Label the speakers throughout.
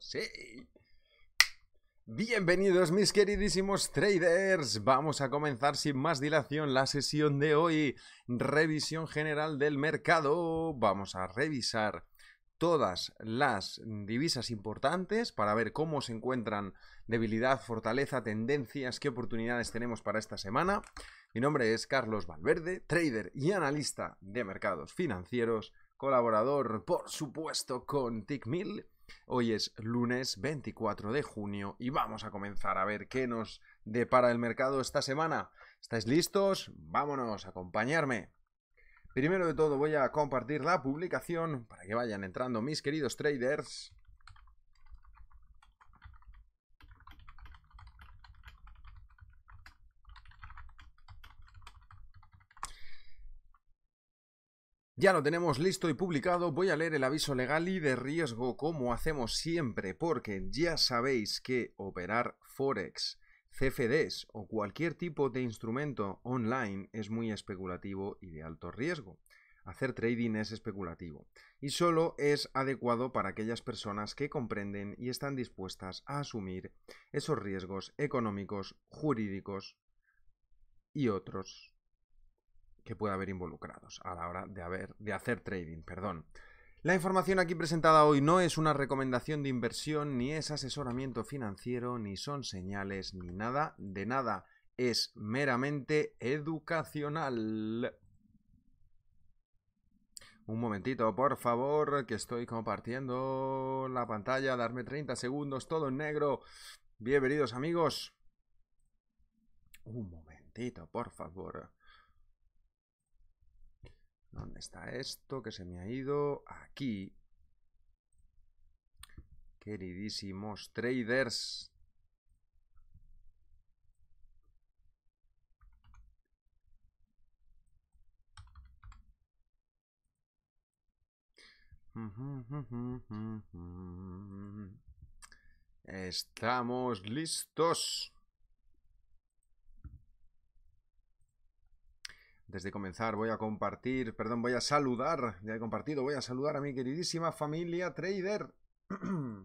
Speaker 1: Sí. Bienvenidos mis queridísimos traders. Vamos a comenzar sin más dilación la sesión de hoy. Revisión general del mercado. Vamos a revisar todas las divisas importantes para ver cómo se encuentran debilidad, fortaleza, tendencias, qué oportunidades tenemos para esta semana. Mi nombre es Carlos Valverde, trader y analista de mercados financieros, colaborador por supuesto con TickMill Hoy es lunes 24 de junio y vamos a comenzar a ver qué nos depara el mercado esta semana. ¿Estáis listos? Vámonos, a acompañarme. Primero de todo voy a compartir la publicación para que vayan entrando mis queridos traders. Ya lo tenemos listo y publicado, voy a leer el aviso legal y de riesgo como hacemos siempre, porque ya sabéis que operar Forex, CFDs o cualquier tipo de instrumento online es muy especulativo y de alto riesgo. Hacer trading es especulativo y solo es adecuado para aquellas personas que comprenden y están dispuestas a asumir esos riesgos económicos, jurídicos y otros que pueda haber involucrados a la hora de, haber, de hacer trading. Perdón. La información aquí presentada hoy no es una recomendación de inversión, ni es asesoramiento financiero, ni son señales, ni nada de nada. Es meramente educacional. Un momentito, por favor, que estoy compartiendo la pantalla. Darme 30 segundos, todo en negro. Bienvenidos amigos. Un momentito, por favor. ¿Dónde está esto que se me ha ido? Aquí. Queridísimos traders. Estamos listos. Desde comenzar voy a compartir, perdón, voy a saludar, ya he compartido, voy a saludar a mi queridísima familia trader.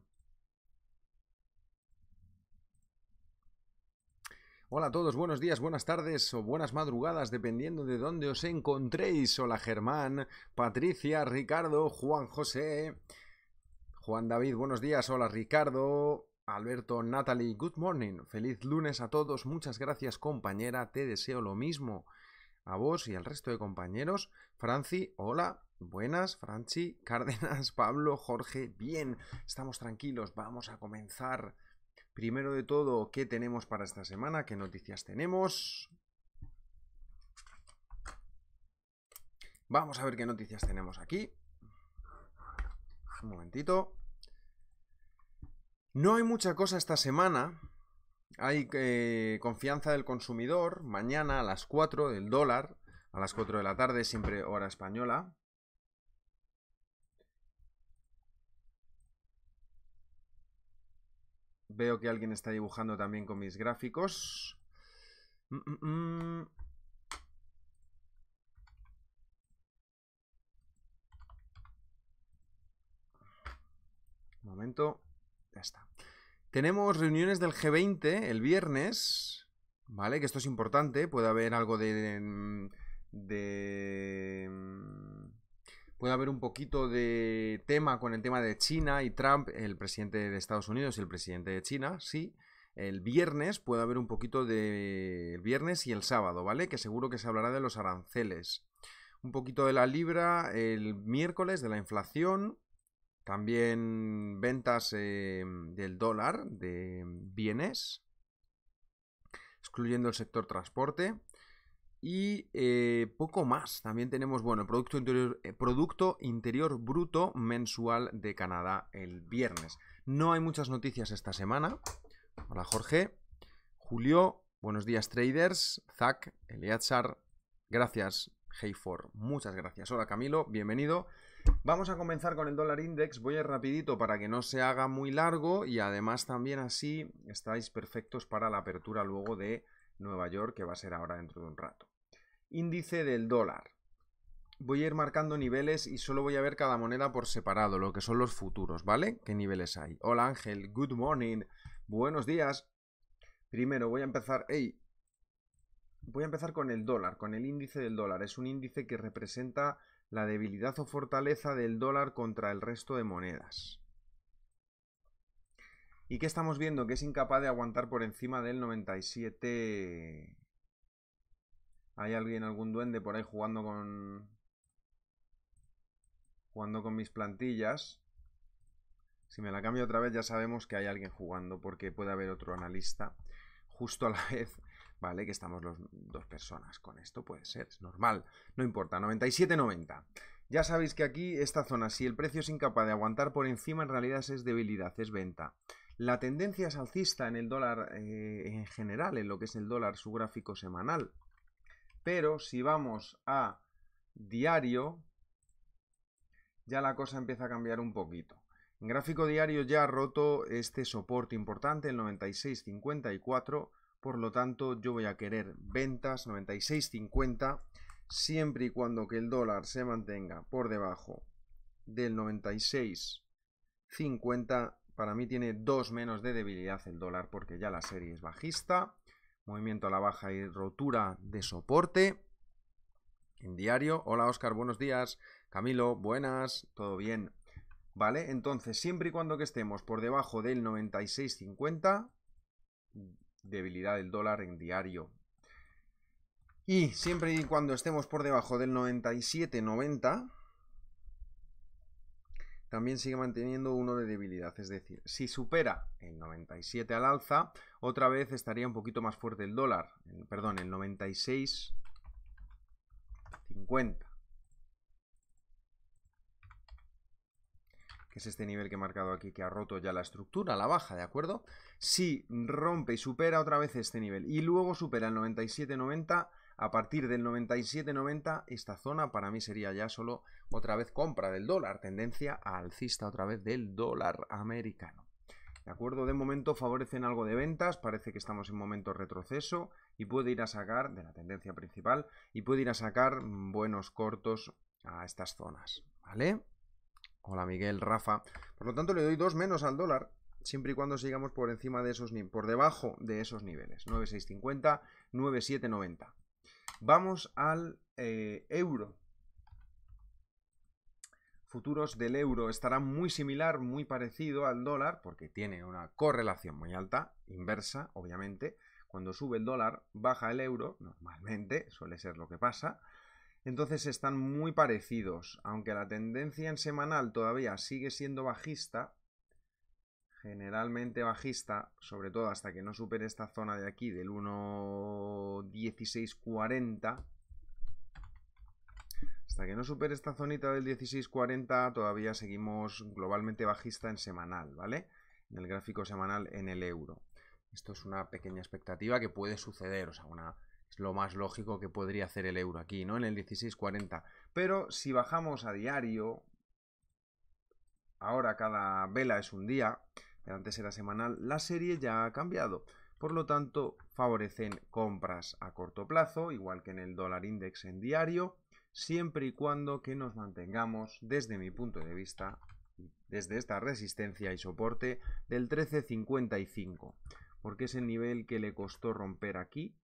Speaker 1: Hola a todos, buenos días, buenas tardes o buenas madrugadas, dependiendo de dónde os encontréis. Hola Germán, Patricia, Ricardo, Juan José, Juan David, buenos días. Hola Ricardo, Alberto, Natalie, good morning. Feliz lunes a todos, muchas gracias compañera, te deseo lo mismo a vos y al resto de compañeros. Franci, hola, buenas, Franci, Cárdenas, Pablo, Jorge, bien, estamos tranquilos, vamos a comenzar. Primero de todo, ¿qué tenemos para esta semana? ¿Qué noticias tenemos? Vamos a ver qué noticias tenemos aquí. Un momentito. No hay mucha cosa esta semana, hay eh, confianza del consumidor mañana a las 4, del dólar, a las 4 de la tarde, siempre hora española. Veo que alguien está dibujando también con mis gráficos. Un mm, mm, mm. momento. Ya está. Tenemos reuniones del G20 el viernes, ¿vale? Que esto es importante, puede haber algo de... Mm, de mm, puede haber un poquito de tema con el tema de China y Trump, el presidente de Estados Unidos y el presidente de China, sí. El viernes puede haber un poquito de el viernes y el sábado, ¿vale? Que seguro que se hablará de los aranceles. Un poquito de la libra el miércoles, de la inflación. También ventas eh, del dólar de bienes, excluyendo el sector transporte. Y eh, poco más. También tenemos, bueno, Producto Interior, eh, Producto Interior Bruto mensual de Canadá el viernes. No hay muchas noticias esta semana. Hola Jorge. Julio, buenos días traders. Zach, Eliazar, gracias. Hey for, muchas gracias. Hola Camilo, bienvenido. Vamos a comenzar con el dólar index, voy a ir rapidito para que no se haga muy largo y además también así estáis perfectos para la apertura luego de Nueva York que va a ser ahora dentro de un rato. Índice del dólar. Voy a ir marcando niveles y solo voy a ver cada moneda por separado, lo que son los futuros, ¿vale? ¿Qué niveles hay? Hola Ángel, good morning, buenos días. Primero voy a empezar, voy a empezar con el dólar, con el índice del dólar. Es un índice que representa la debilidad o fortaleza del dólar contra el resto de monedas. ¿Y qué estamos viendo? Que es incapaz de aguantar por encima del 97. ¿Hay alguien, algún duende por ahí jugando con. jugando con mis plantillas? Si me la cambio otra vez ya sabemos que hay alguien jugando porque puede haber otro analista justo a la vez ¿vale? Que estamos los dos personas con esto, puede ser, es normal, no importa, 97,90. Ya sabéis que aquí, esta zona, si el precio es incapaz de aguantar por encima, en realidad es debilidad, es venta. La tendencia es alcista en el dólar eh, en general, en lo que es el dólar, su gráfico semanal. Pero si vamos a diario, ya la cosa empieza a cambiar un poquito. En gráfico diario ya ha roto este soporte importante, el 96.54, por lo tanto, yo voy a querer ventas 96.50 siempre y cuando que el dólar se mantenga por debajo del 96.50. Para mí tiene dos menos de debilidad el dólar porque ya la serie es bajista. Movimiento a la baja y rotura de soporte. En diario. Hola Oscar, buenos días. Camilo, buenas. Todo bien. Vale, entonces siempre y cuando que estemos por debajo del 96.50 debilidad del dólar en diario. Y siempre y cuando estemos por debajo del 97,90, también sigue manteniendo uno de debilidad. Es decir, si supera el 97 al alza, otra vez estaría un poquito más fuerte el dólar. perdón, el 96,50. es este nivel que he marcado aquí, que ha roto ya la estructura, la baja, ¿de acuerdo? Si rompe y supera otra vez este nivel y luego supera el 97.90, a partir del 97.90 esta zona para mí sería ya solo otra vez compra del dólar, tendencia alcista otra vez del dólar americano. ¿De acuerdo? De momento favorecen algo de ventas, parece que estamos en momento retroceso y puede ir a sacar, de la tendencia principal, y puede ir a sacar buenos cortos a estas zonas, ¿vale? Hola Miguel, Rafa. Por lo tanto, le doy dos menos al dólar, siempre y cuando sigamos por encima de esos por debajo de esos niveles. 9,650, 9,790. Vamos al eh, euro. Futuros del euro estarán muy similar, muy parecido al dólar, porque tiene una correlación muy alta, inversa, obviamente. Cuando sube el dólar, baja el euro, normalmente, suele ser lo que pasa. Entonces están muy parecidos, aunque la tendencia en semanal todavía sigue siendo bajista, generalmente bajista, sobre todo hasta que no supere esta zona de aquí del 1.1640, hasta que no supere esta zonita del 1640 todavía seguimos globalmente bajista en semanal, ¿vale? En el gráfico semanal en el euro. Esto es una pequeña expectativa que puede suceder, o sea, una es lo más lógico que podría hacer el euro aquí, ¿no? En el 16.40. Pero si bajamos a diario, ahora cada vela es un día, antes era semanal, la serie ya ha cambiado. Por lo tanto, favorecen compras a corto plazo, igual que en el dólar index en diario, siempre y cuando que nos mantengamos, desde mi punto de vista, desde esta resistencia y soporte del 13.55, porque es el nivel que le costó romper aquí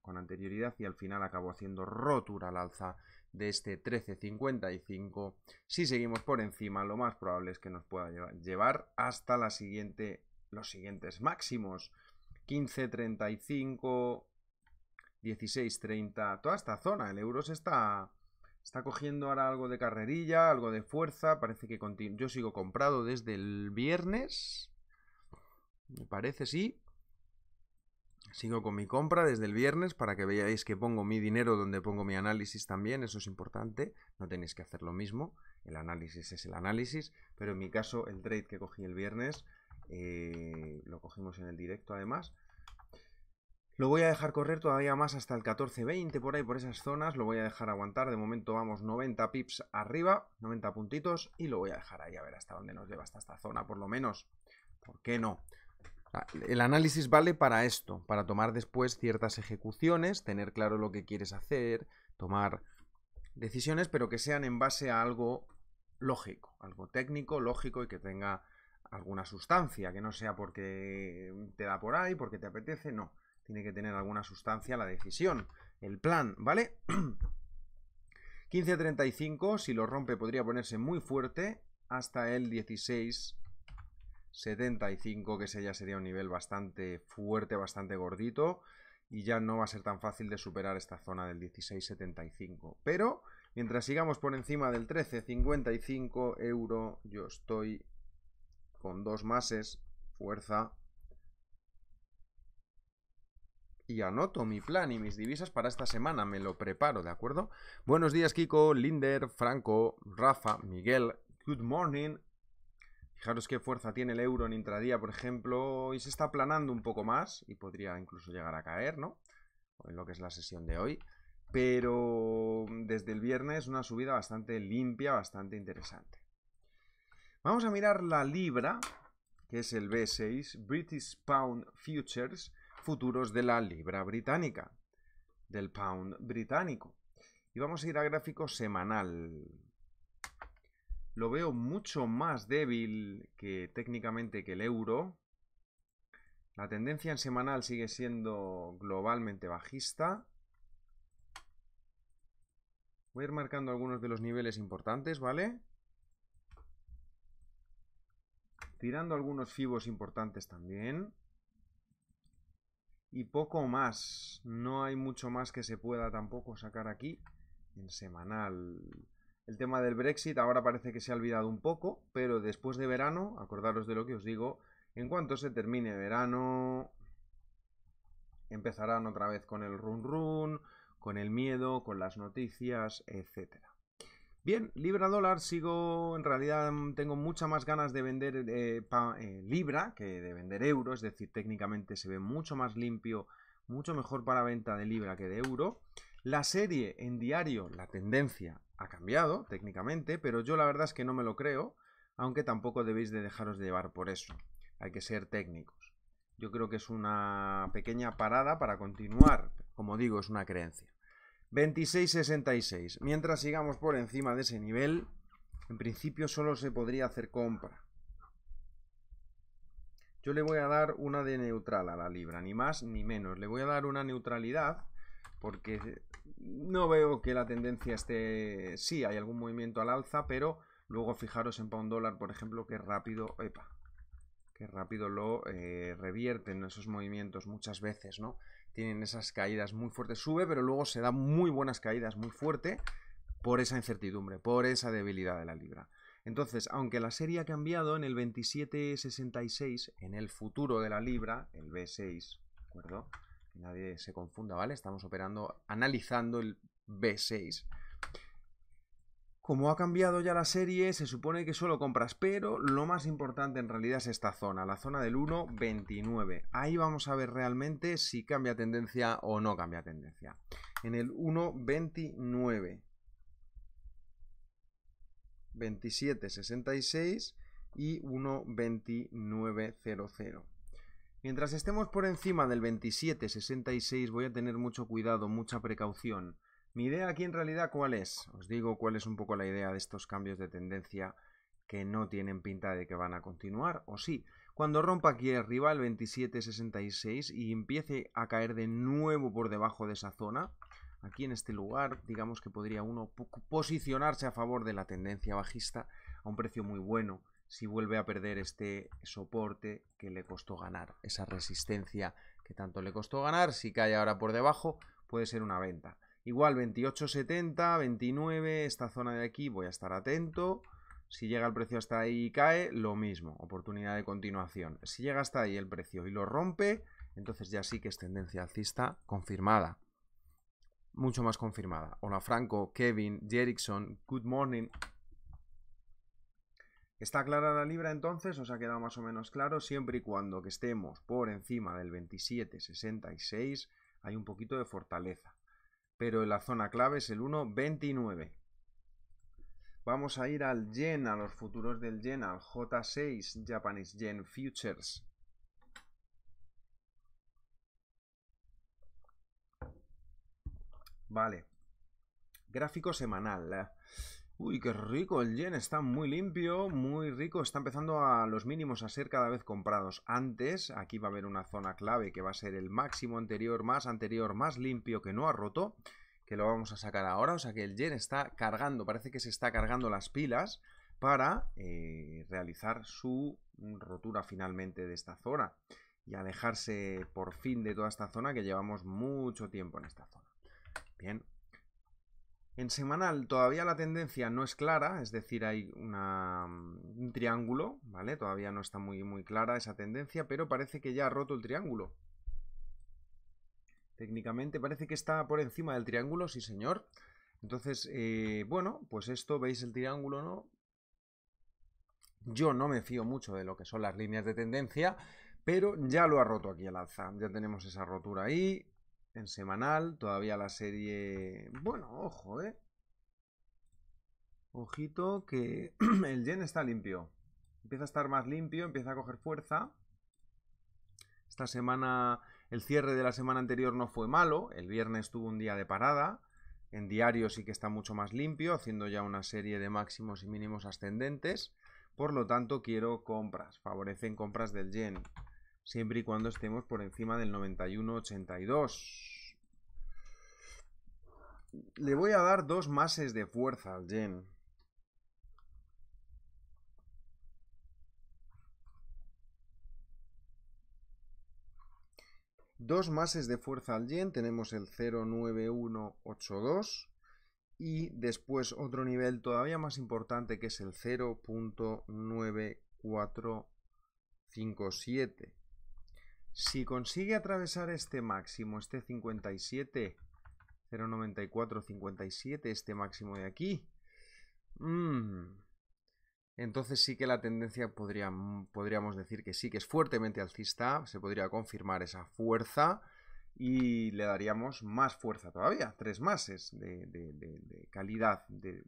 Speaker 1: con anterioridad y al final acabó haciendo rotura al alza de este 13.55. Si seguimos por encima, lo más probable es que nos pueda llevar hasta la siguiente, los siguientes máximos. 15.35, 16.30, toda esta zona. El euro se está, está cogiendo ahora algo de carrerilla, algo de fuerza. Parece que yo sigo comprado desde el viernes. Me parece, sí. Sigo con mi compra desde el viernes para que veáis que pongo mi dinero donde pongo mi análisis también, eso es importante, no tenéis que hacer lo mismo, el análisis es el análisis, pero en mi caso el trade que cogí el viernes, eh, lo cogimos en el directo además, lo voy a dejar correr todavía más hasta el 14-20 por ahí, por esas zonas, lo voy a dejar aguantar, de momento vamos 90 pips arriba, 90 puntitos, y lo voy a dejar ahí a ver hasta dónde nos lleva hasta esta zona por lo menos, ¿por qué no? Ah, el análisis vale para esto, para tomar después ciertas ejecuciones, tener claro lo que quieres hacer, tomar decisiones, pero que sean en base a algo lógico, algo técnico, lógico y que tenga alguna sustancia, que no sea porque te da por ahí, porque te apetece, no. Tiene que tener alguna sustancia la decisión, el plan, ¿vale? 15.35, si lo rompe podría ponerse muy fuerte, hasta el 16 75, que ese ya sería un nivel bastante fuerte, bastante gordito, y ya no va a ser tan fácil de superar esta zona del 16,75. Pero mientras sigamos por encima del 13,55 euro, yo estoy con dos mases, fuerza, y anoto mi plan y mis divisas para esta semana, me lo preparo, ¿de acuerdo? Buenos días Kiko, Linder, Franco, Rafa, Miguel, good morning, Fijaros qué fuerza tiene el euro en intradía, por ejemplo, y se está aplanando un poco más y podría incluso llegar a caer, ¿no? En lo que es la sesión de hoy. Pero desde el viernes una subida bastante limpia, bastante interesante. Vamos a mirar la libra, que es el B6, British Pound Futures, futuros de la libra británica, del pound británico. Y vamos a ir a gráfico semanal lo veo mucho más débil que técnicamente que el euro. La tendencia en semanal sigue siendo globalmente bajista. Voy a ir marcando algunos de los niveles importantes, ¿vale? Tirando algunos fibos importantes también. Y poco más. No hay mucho más que se pueda tampoco sacar aquí en semanal. El tema del Brexit ahora parece que se ha olvidado un poco, pero después de verano, acordaros de lo que os digo, en cuanto se termine verano, empezarán otra vez con el run run, con el miedo, con las noticias, etc. Bien, libra dólar, sigo, en realidad mm, tengo muchas más ganas de vender eh, eh, libra que de vender euro, es decir, técnicamente se ve mucho más limpio, mucho mejor para venta de libra que de euro. La serie en diario, la tendencia ha cambiado técnicamente, pero yo la verdad es que no me lo creo, aunque tampoco debéis de dejaros de llevar por eso. Hay que ser técnicos. Yo creo que es una pequeña parada para continuar. Como digo, es una creencia. 26.66. Mientras sigamos por encima de ese nivel, en principio solo se podría hacer compra. Yo le voy a dar una de neutral a la libra, ni más ni menos. Le voy a dar una neutralidad porque no veo que la tendencia esté... Sí, hay algún movimiento al alza, pero luego fijaros en pound dólar, por ejemplo, que rápido... Epa, que rápido lo eh, revierten esos movimientos muchas veces, ¿no? Tienen esas caídas muy fuertes, sube, pero luego se dan muy buenas caídas muy fuerte por esa incertidumbre, por esa debilidad de la libra. Entonces, aunque la serie ha cambiado en el 27.66, en el futuro de la libra, el B6, ¿de acuerdo? nadie se confunda, ¿vale? Estamos operando, analizando el B6. Como ha cambiado ya la serie, se supone que solo compras, pero lo más importante en realidad es esta zona, la zona del 1.29. Ahí vamos a ver realmente si cambia tendencia o no cambia tendencia. En el 1.29. 27.66 y 1.29.00. Mientras estemos por encima del 27,66 voy a tener mucho cuidado, mucha precaución. Mi idea aquí en realidad cuál es? Os digo cuál es un poco la idea de estos cambios de tendencia que no tienen pinta de que van a continuar, o sí. Cuando rompa aquí arriba el 27,66 y empiece a caer de nuevo por debajo de esa zona, aquí en este lugar, digamos que podría uno posicionarse a favor de la tendencia bajista a un precio muy bueno si vuelve a perder este soporte que le costó ganar, esa resistencia que tanto le costó ganar, si cae ahora por debajo, puede ser una venta. Igual 28.70, 29, esta zona de aquí voy a estar atento. Si llega el precio hasta ahí y cae, lo mismo, oportunidad de continuación. Si llega hasta ahí el precio y lo rompe, entonces ya sí que es tendencia alcista confirmada. Mucho más confirmada. Hola Franco, Kevin, Jerickson, good morning. ¿Está clara la libra entonces? ¿Os ha quedado más o menos claro? Siempre y cuando que estemos por encima del 27,66 hay un poquito de fortaleza. Pero la zona clave es el 1,29. Vamos a ir al yen, a los futuros del yen, al J6 Japanese Yen Futures. Vale. Gráfico semanal. ¿eh? Uy, qué rico, el yen está muy limpio, muy rico, está empezando a los mínimos a ser cada vez comprados. Antes, aquí va a haber una zona clave que va a ser el máximo anterior, más anterior, más limpio que no ha roto, que lo vamos a sacar ahora, o sea que el yen está cargando, parece que se está cargando las pilas para eh, realizar su rotura finalmente de esta zona y alejarse por fin de toda esta zona que llevamos mucho tiempo en esta zona. Bien, en semanal todavía la tendencia no es clara, es decir, hay mm, un triángulo, ¿vale? Todavía no está muy, muy clara esa tendencia, pero parece que ya ha roto el triángulo. Técnicamente parece que está por encima del triángulo, sí señor. Entonces, eh, bueno, pues esto, ¿veis el triángulo, no? Yo no me fío mucho de lo que son las líneas de tendencia, pero ya lo ha roto aquí el alza. Ya tenemos esa rotura ahí, en semanal. Todavía la serie... Bueno, ojo, ¿eh? Ojito que el yen está limpio. Empieza a estar más limpio, empieza a coger fuerza. Esta semana, el cierre de la semana anterior no fue malo. El viernes tuvo un día de parada. En diario sí que está mucho más limpio, haciendo ya una serie de máximos y mínimos ascendentes. Por lo tanto, quiero compras. Favorecen compras del yen siempre y cuando estemos por encima del 91,82. Le voy a dar dos mases de fuerza al yen. Dos mases de fuerza al yen, tenemos el 09182 y después otro nivel todavía más importante que es el 0.9457. Si consigue atravesar este máximo, este 57, 0.9457, este máximo de aquí, mm, entonces sí que la tendencia podría, podríamos decir que sí, que es fuertemente alcista, se podría confirmar esa fuerza y le daríamos más fuerza todavía, tres máses de, calidad, de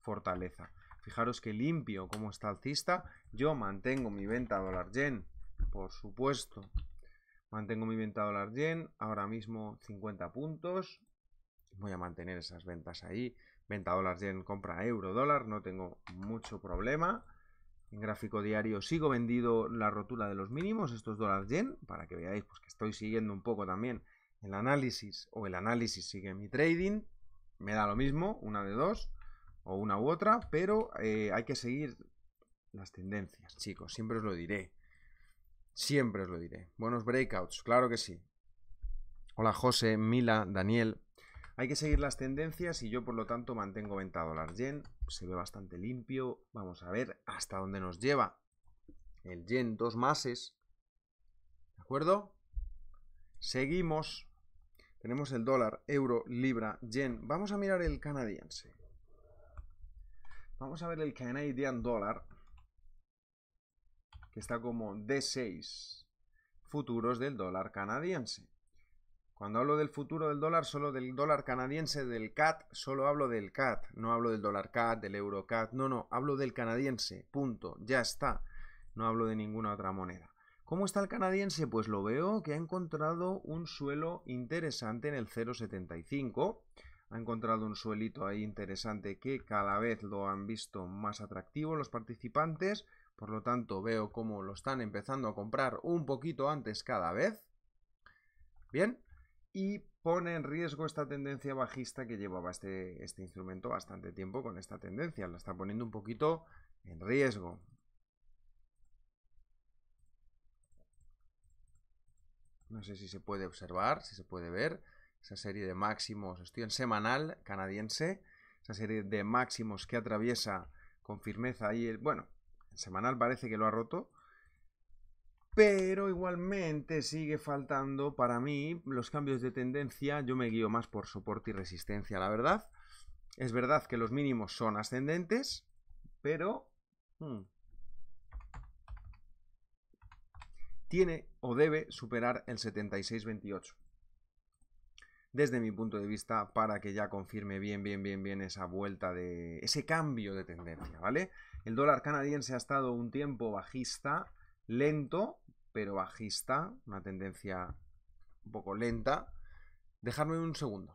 Speaker 1: fortaleza. Fijaros que limpio como está alcista, yo mantengo mi venta dólar yen, por supuesto, Mantengo mi venta dólar yen, ahora mismo 50 puntos. Voy a mantener esas ventas ahí. Venta dólar yen, compra euro dólar, no tengo mucho problema. En gráfico diario sigo vendido la rotura de los mínimos, estos dólares yen, para que veáis pues, que estoy siguiendo un poco también el análisis, o el análisis sigue mi trading, me da lo mismo, una de dos, o una u otra, pero eh, hay que seguir las tendencias, chicos, siempre os lo diré. Siempre os lo diré. Buenos breakouts, claro que sí. Hola José, Mila, Daniel. Hay que seguir las tendencias y yo por lo tanto mantengo ventado. dólar yen. Se ve bastante limpio. Vamos a ver hasta dónde nos lleva el yen dos mases, ¿De acuerdo? Seguimos. Tenemos el dólar, euro, libra, yen. Vamos a mirar el canadiense. Vamos a ver el Canadian dólar que está como D6, futuros del dólar canadiense. Cuando hablo del futuro del dólar, solo del dólar canadiense, del CAT, solo hablo del CAT, no hablo del dólar CAT, del euro CAT, no, no, hablo del canadiense, punto, ya está, no hablo de ninguna otra moneda. ¿Cómo está el canadiense? Pues lo veo que ha encontrado un suelo interesante en el 0,75, ha encontrado un suelito ahí interesante que cada vez lo han visto más atractivo los participantes, por lo tanto, veo cómo lo están empezando a comprar un poquito antes cada vez. Bien, y pone en riesgo esta tendencia bajista que llevaba este, este instrumento bastante tiempo con esta tendencia. La está poniendo un poquito en riesgo. No sé si se puede observar, si se puede ver. Esa serie de máximos, estoy en semanal canadiense. Esa serie de máximos que atraviesa con firmeza ahí. El, bueno, semanal parece que lo ha roto. Pero igualmente sigue faltando para mí los cambios de tendencia. Yo me guío más por soporte y resistencia, la verdad. Es verdad que los mínimos son ascendentes, pero hmm, tiene o debe superar el 76.28. Desde mi punto de vista, para que ya confirme bien, bien, bien, bien esa vuelta de ese cambio de tendencia, ¿vale? El dólar canadiense ha estado un tiempo bajista, lento, pero bajista, una tendencia un poco lenta. Dejadme un segundo.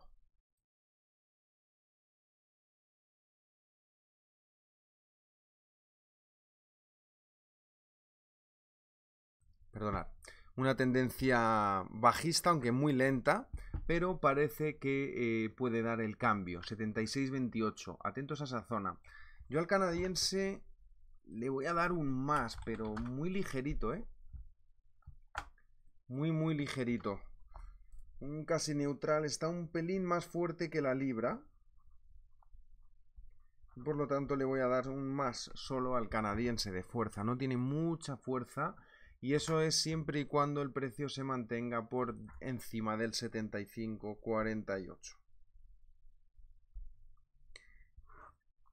Speaker 1: Perdonad. Una tendencia bajista, aunque muy lenta, pero parece que eh, puede dar el cambio. 76.28. Atentos a esa zona. Yo al canadiense le voy a dar un más, pero muy ligerito, ¿eh? Muy, muy ligerito. Un casi neutral está un pelín más fuerte que la libra. Por lo tanto, le voy a dar un más solo al canadiense de fuerza. No tiene mucha fuerza. Y eso es siempre y cuando el precio se mantenga por encima del 75,48.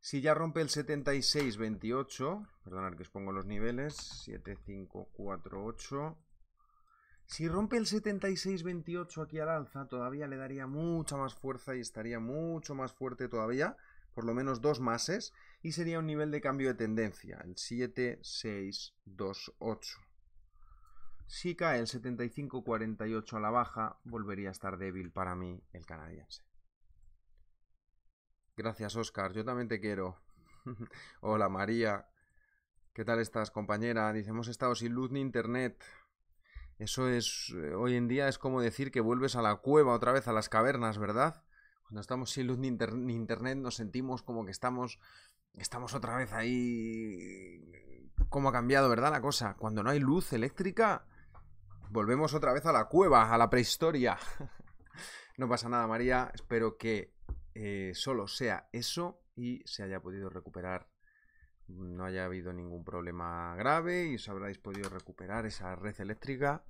Speaker 1: Si ya rompe el 76,28, 28 perdonad que os pongo los niveles, 75.48. Si rompe el 76,28 aquí al alza, todavía le daría mucha más fuerza y estaría mucho más fuerte todavía, por lo menos dos mases, y sería un nivel de cambio de tendencia, el 76.28. Si cae el 75,48 a la baja, volvería a estar débil para mí el canadiense. Gracias, Oscar. Yo también te quiero. Hola, María. ¿Qué tal estás, compañera? Dice, hemos estado sin luz ni internet. Eso es, eh, hoy en día es como decir que vuelves a la cueva otra vez, a las cavernas, ¿verdad? Cuando estamos sin luz ni, internet nos sentimos como que estamos, estamos otra vez ahí... ¿Cómo ha cambiado, verdad, la cosa? Cuando no hay luz eléctrica, volvemos otra vez a la cueva, a la prehistoria. no pasa nada, María. Espero que eh, solo sea eso y se haya podido recuperar, no haya habido ningún problema grave y os habráis podido recuperar esa red eléctrica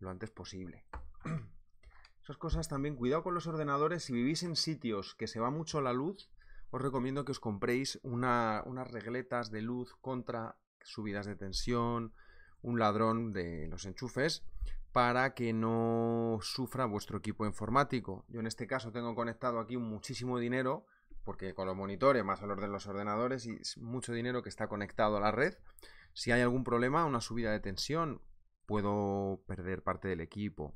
Speaker 1: lo antes posible. Esas cosas también, cuidado con los ordenadores, si vivís en sitios que se va mucho la luz, os recomiendo que os compréis unas regletas de luz contra subidas de tensión, un ladrón de los enchufes, para que no sufra vuestro equipo informático. Yo en este caso tengo conectado aquí muchísimo dinero, porque con los monitores más valor de los ordenadores y mucho dinero que está conectado a la red. Si hay algún problema, una subida de tensión, puedo perder parte del equipo.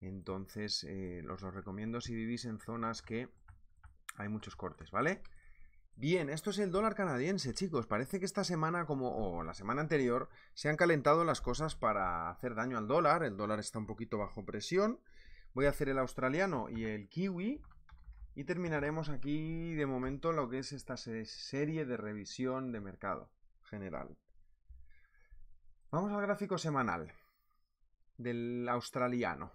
Speaker 1: Entonces, los eh, os recomiendo si vivís en zonas que hay muchos cortes, ¿vale? Bien, esto es el dólar canadiense, chicos. Parece que esta semana, como o la semana anterior, se han calentado las cosas para hacer daño al dólar. El dólar está un poquito bajo presión. Voy a hacer el australiano y el kiwi. Y terminaremos aquí, de momento, lo que es esta serie de revisión de mercado general. Vamos al gráfico semanal del australiano.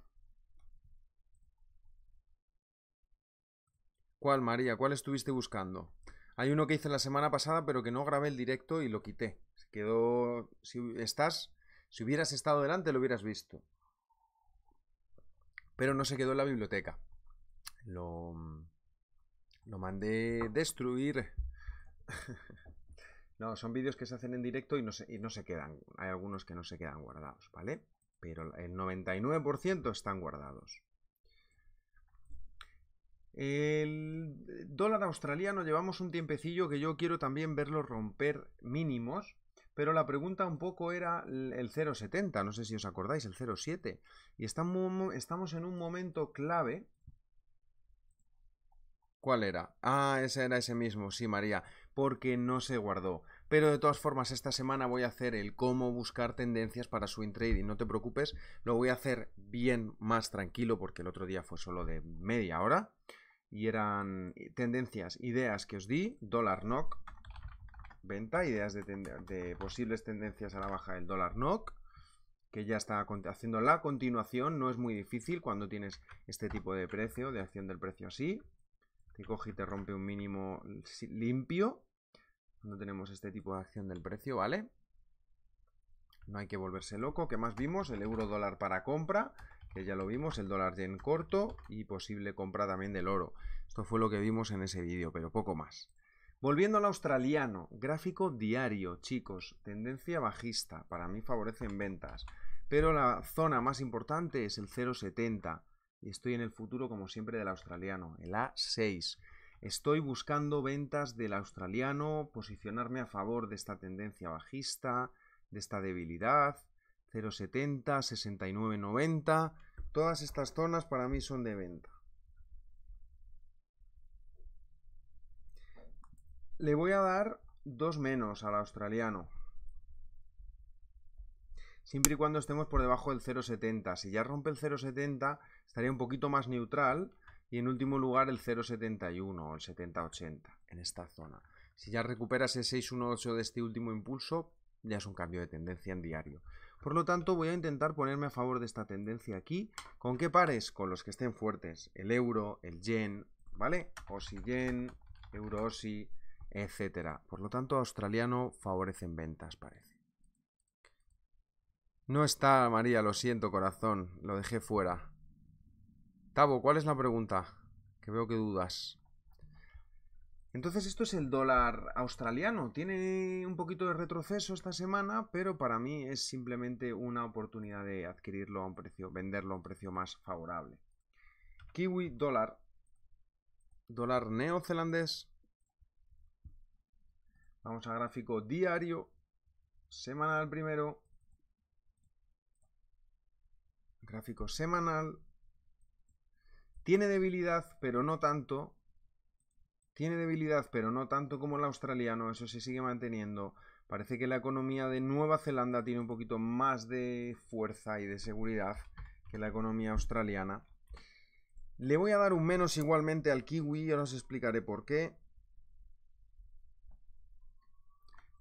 Speaker 1: ¿Cuál, María? ¿Cuál estuviste buscando? Hay uno que hice la semana pasada, pero que no grabé el directo y lo quité. Se quedó. Si estás. Si hubieras estado delante, lo hubieras visto. Pero no se quedó en la biblioteca. Lo. Mm, lo mandé destruir. no, son vídeos que se hacen en directo y no, se, y no se quedan. Hay algunos que no se quedan guardados, ¿vale? Pero el 99% están guardados. El dólar australiano llevamos un tiempecillo que yo quiero también verlo romper mínimos, pero la pregunta un poco era el 0,70, no sé si os acordáis, el 0,7. Y estamos, estamos en un momento clave. ¿Cuál era? Ah, ese era ese mismo, sí, María, porque no se guardó. Pero de todas formas, esta semana voy a hacer el cómo buscar tendencias para swing trading. No te preocupes, lo voy a hacer bien más tranquilo porque el otro día fue solo de media hora y eran tendencias, ideas que os di, dólar NOC, venta, ideas de, posibles tendencias a la baja del dólar NOC, que ya está haciendo la continuación, no es muy difícil cuando tienes este tipo de precio, de acción del precio así, te coge y te rompe un mínimo limpio, cuando tenemos este tipo de acción del precio, ¿vale? No hay que volverse loco, ¿qué más vimos? El euro dólar para compra, ya lo vimos, el dólar yen corto y posible compra también del oro. Esto fue lo que vimos en ese vídeo, pero poco más. Volviendo al australiano, gráfico diario, chicos, tendencia bajista, para mí favorecen ventas, pero la zona más importante es el 0,70 y estoy en el futuro como siempre del australiano, el A6. Estoy buscando ventas del australiano, posicionarme a favor de esta tendencia bajista, de esta debilidad, 0,70, 69,90 Todas estas zonas para mí son de venta. Le voy a dar dos menos al australiano. Siempre y cuando estemos por debajo del 0,70. Si ya rompe el 0,70, estaría un poquito más neutral. Y en último lugar el 0,71 o el 70,80 en esta zona. Si ya recuperas el 6,18 de este último impulso, ya es un cambio de tendencia en diario. Por lo tanto, voy a intentar ponerme a favor de esta tendencia aquí. ¿Con qué pares? Con los que estén fuertes. El euro, el yen, ¿vale? Osi yen, euro osi, etcétera. Por lo tanto, australiano favorecen ventas, parece. No está, María, lo siento, corazón. Lo dejé fuera. Tavo, ¿cuál es la pregunta? Que veo que dudas. Entonces esto es el dólar australiano. Tiene un poquito de retroceso esta semana, pero para mí es simplemente una oportunidad de adquirirlo a un precio, venderlo a un precio más favorable. Kiwi dólar, dólar neozelandés. Vamos a gráfico diario, semanal primero, gráfico semanal. Tiene debilidad, pero no tanto. Tiene debilidad, pero no tanto como el australiano, eso se sigue manteniendo. Parece que la economía de Nueva Zelanda tiene un poquito más de fuerza y de seguridad que la economía australiana. Le voy a dar un menos igualmente al kiwi, Ya os explicaré por qué.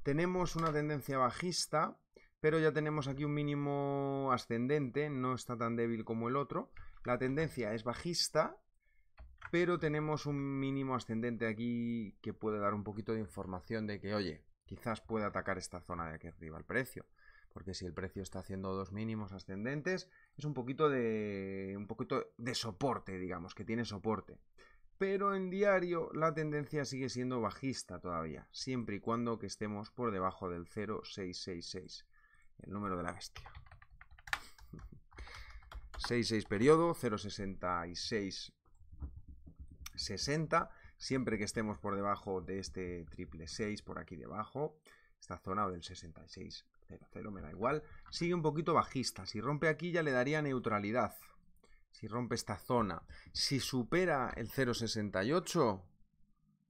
Speaker 1: Tenemos una tendencia bajista, pero ya tenemos aquí un mínimo ascendente, no está tan débil como el otro. La tendencia es bajista pero tenemos un mínimo ascendente aquí que puede dar un poquito de información de que, oye, quizás pueda atacar esta zona de aquí arriba el precio. Porque si el precio está haciendo dos mínimos ascendentes, es un poquito de. un poquito de soporte, digamos, que tiene soporte. Pero en diario la tendencia sigue siendo bajista todavía, siempre y cuando que estemos por debajo del 0,666, el número de la bestia. 66 periodo, 0,66 60, siempre que estemos por debajo de este triple 6, por aquí debajo, esta zona o del 66, 0, me da igual, sigue un poquito bajista, si rompe aquí ya le daría neutralidad, si rompe esta zona, si supera el 0,68,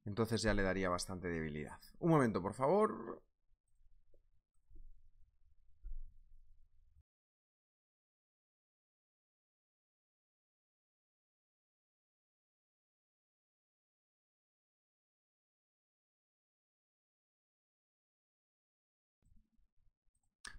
Speaker 1: entonces ya le daría bastante debilidad. Un momento, por favor.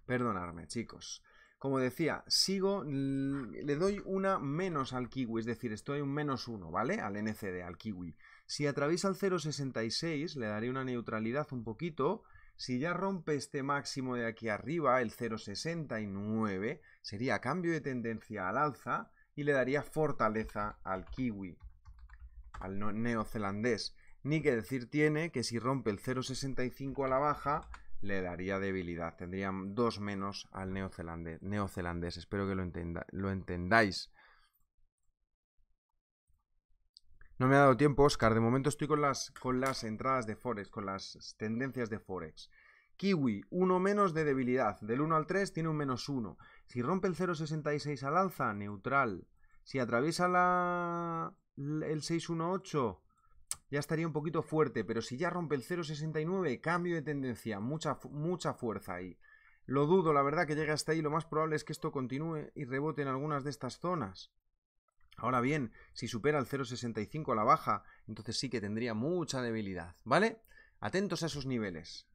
Speaker 1: Perdonarme, chicos. Como decía, sigo, le doy una menos al kiwi, es decir, estoy un menos uno, ¿vale? Al NCD, al kiwi. Si atraviesa el 0,66, le daré una neutralidad un poquito. Si ya rompe este máximo de aquí arriba, el 0,69, sería cambio de tendencia al alza y le daría fortaleza al kiwi, al neozelandés. Ni que decir tiene que si rompe el 0,65 a la baja, le daría debilidad. Tendrían dos menos al neozelandés. neozelandés. Espero que lo, lo entendáis. No me ha dado tiempo, Oscar. De momento estoy con las, con las entradas de Forex, con las tendencias de Forex. Kiwi, uno menos de debilidad. Del 1 al 3 tiene un menos 1. Si rompe el 0,66 al alza, neutral. Si atraviesa la, el 618, ya estaría un poquito fuerte, pero si ya rompe el 0,69, cambio de tendencia, mucha, mucha fuerza ahí. Lo dudo, la verdad, que llegue hasta ahí. Lo más probable es que esto continúe y rebote en algunas de estas zonas. Ahora bien, si supera el 0,65 a la baja, entonces sí que tendría mucha debilidad, ¿vale? Atentos a esos niveles.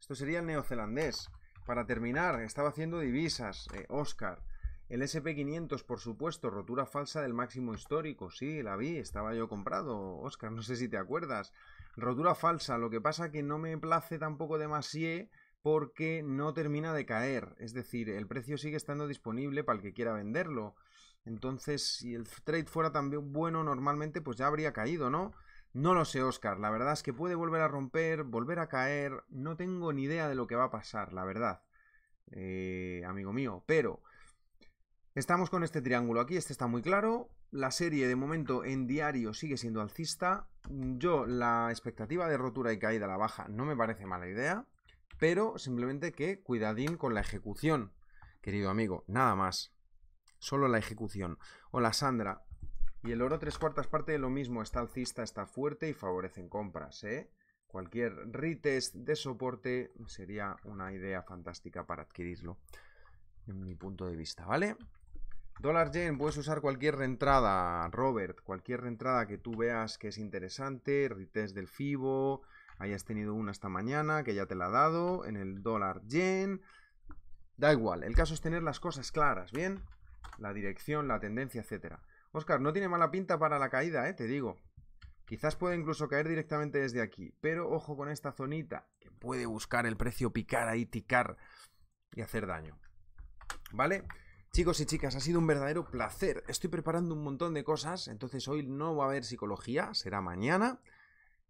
Speaker 1: Esto sería el neozelandés. Para terminar, estaba haciendo divisas, Oscar. Eh, el SP500, por supuesto, rotura falsa del máximo histórico. Sí, la vi, estaba yo comprado. Oscar, no sé si te acuerdas. Rotura falsa, lo que pasa que no me place tampoco demasiado porque no termina de caer. Es decir, el precio sigue estando disponible para el que quiera venderlo. Entonces, si el trade fuera también bueno normalmente, pues ya habría caído, ¿no? No lo sé, Oscar. La verdad es que puede volver a romper, volver a caer. No tengo ni idea de lo que va a pasar, la verdad. Eh, amigo mío. Pero Estamos con este triángulo aquí, este está muy claro. La serie de momento en diario sigue siendo alcista. Yo la expectativa de rotura y caída a la baja no me parece mala idea, pero simplemente que cuidadín con la ejecución, querido amigo, nada más. Solo la ejecución. Hola Sandra. Y el oro tres cuartas parte de lo mismo, está alcista, está fuerte y favorecen compras, ¿eh? cualquier retest de soporte sería una idea fantástica para adquirirlo, en mi punto de vista, ¿vale? Dollar Yen, puedes usar cualquier reentrada, Robert, cualquier reentrada que tú veas que es interesante, retest del FIBO, hayas tenido una esta mañana que ya te la ha dado, en el dólar yen, da igual, el caso es tener las cosas claras, ¿bien? La dirección, la tendencia, etcétera. Oscar, no tiene mala pinta para la caída, ¿eh? Te digo. Quizás puede incluso caer directamente desde aquí, pero ojo con esta zonita, que puede buscar el precio picar ahí, ticar y hacer daño. ¿Vale? Chicos y chicas, ha sido un verdadero placer. Estoy preparando un montón de cosas, entonces hoy no va a haber psicología, será mañana.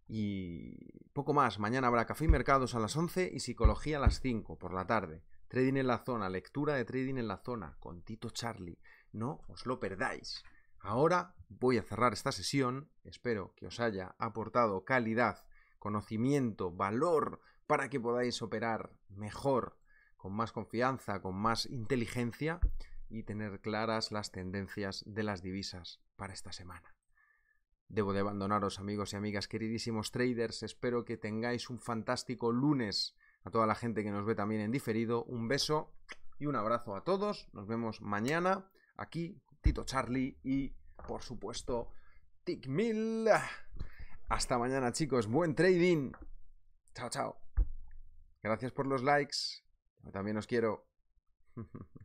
Speaker 1: Y poco más, mañana habrá café y mercados a las 11 y psicología a las 5 por la tarde. Trading en la zona, lectura de Trading en la zona con Tito Charlie. No os lo perdáis. Ahora voy a cerrar esta sesión. Espero que os haya aportado calidad, conocimiento, valor para que podáis operar mejor, con más confianza, con más inteligencia y tener claras las tendencias de las divisas para esta semana. Debo de abandonaros amigos y amigas queridísimos traders, espero que tengáis un fantástico lunes a toda la gente que nos ve también en diferido, un beso y un abrazo a todos, nos vemos mañana aquí, Tito Charlie y por supuesto Tickmill. Hasta mañana chicos, buen trading. Chao, chao. Gracias por los likes. también os quiero.